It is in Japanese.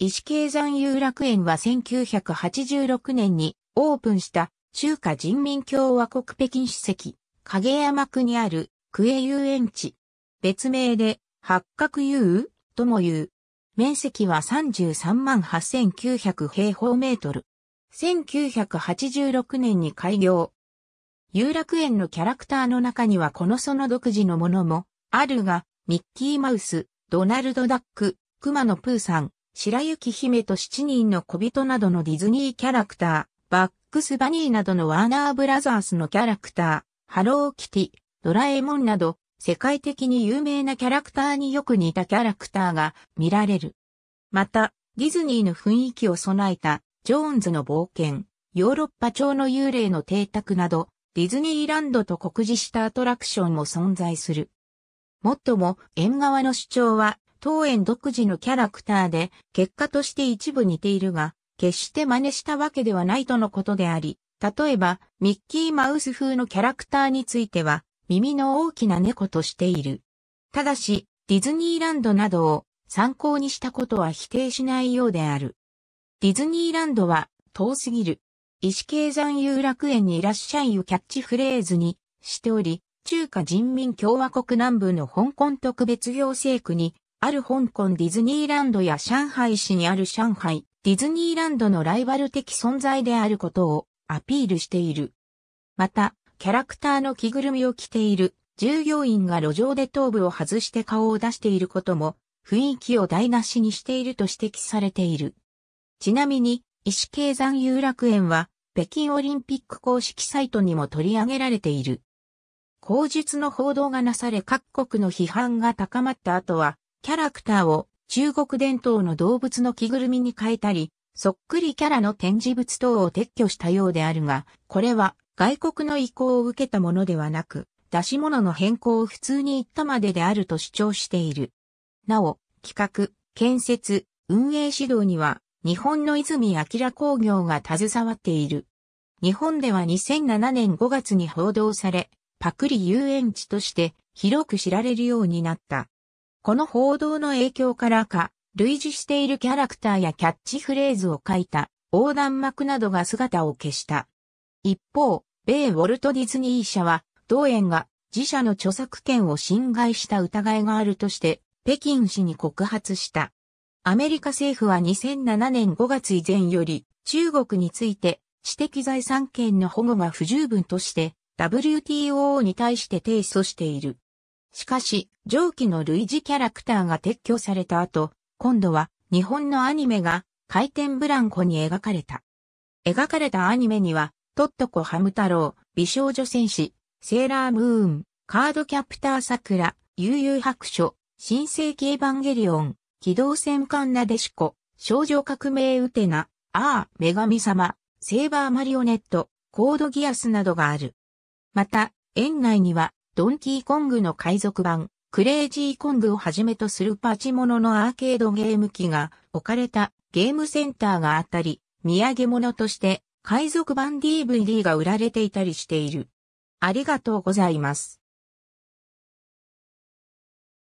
石計山遊楽園は1986年にオープンした中華人民共和国北京史跡、影山区にあるクエ遊園地。別名で八角遊とも言う。面積は33万8900平方メートル。1986年に開業。遊楽園のキャラクターの中にはこのその独自のものもあるが、ミッキーマウス、ドナルドダック、熊野プーさん、白雪姫と七人の小人などのディズニーキャラクター、バックスバニーなどのワーナーブラザースのキャラクター、ハローキティ、ドラえもんなど、世界的に有名なキャラクターによく似たキャラクターが見られる。また、ディズニーの雰囲気を備えた、ジョーンズの冒険、ヨーロッパ調の幽霊の邸宅など、ディズニーランドと酷似したアトラクションも存在する。もっとも、縁側の主張は、当園独自のキャラクターで、結果として一部似ているが、決して真似したわけではないとのことであり、例えば、ミッキーマウス風のキャラクターについては、耳の大きな猫としている。ただし、ディズニーランドなどを参考にしたことは否定しないようである。ディズニーランドは遠すぎる。石系山遊楽園にいらっしゃいをキャッチフレーズにしており、中華人民共和国南部の香港特別行政区にある香港ディズニーランドや上海市にある上海ディズニーランドのライバル的存在であることをアピールしている。また、キャラクターの着ぐるみを着ている従業員が路上で頭部を外して顔を出していることも雰囲気を台無しにしていると指摘されている。ちなみに、石経山遊楽園は北京オリンピック公式サイトにも取り上げられている。口述の報道がなされ各国の批判が高まった後は、キャラクターを中国伝統の動物の着ぐるみに変えたり、そっくりキャラの展示物等を撤去したようであるが、これは外国の意向を受けたものではなく、出し物の変更を普通に言ったまでであると主張している。なお、企画、建設、運営指導には、日本の泉明工業が携わっている。日本では2007年5月に報道され、パクリ遊園地として広く知られるようになった。この報道の影響からか、類似しているキャラクターやキャッチフレーズを書いた横断幕などが姿を消した。一方、米ウォルト・ディズニー社は、同園が自社の著作権を侵害した疑いがあるとして、北京市に告発した。アメリカ政府は2007年5月以前より、中国について知的財産権の保護が不十分として、WTO に対して提訴している。しかし、上記の類似キャラクターが撤去された後、今度は日本のアニメが回転ブランコに描かれた。描かれたアニメには、トットコハム太郎、美少女戦士、セーラームーン、カードキャプター桜、悠々白書、新世紀エヴァンゲリオン、機動戦艦なでしこ、少女革命ウテナ、ああ、女神様、セーバーマリオネット、コードギアスなどがある。また、園内にはドンキーコングの海賊版、クレイジーコングをはじめとするパチモノのアーケードゲーム機が置かれたゲームセンターがあったり、土産物として海賊版 DVD が売られていたりしている。ありがとうございます。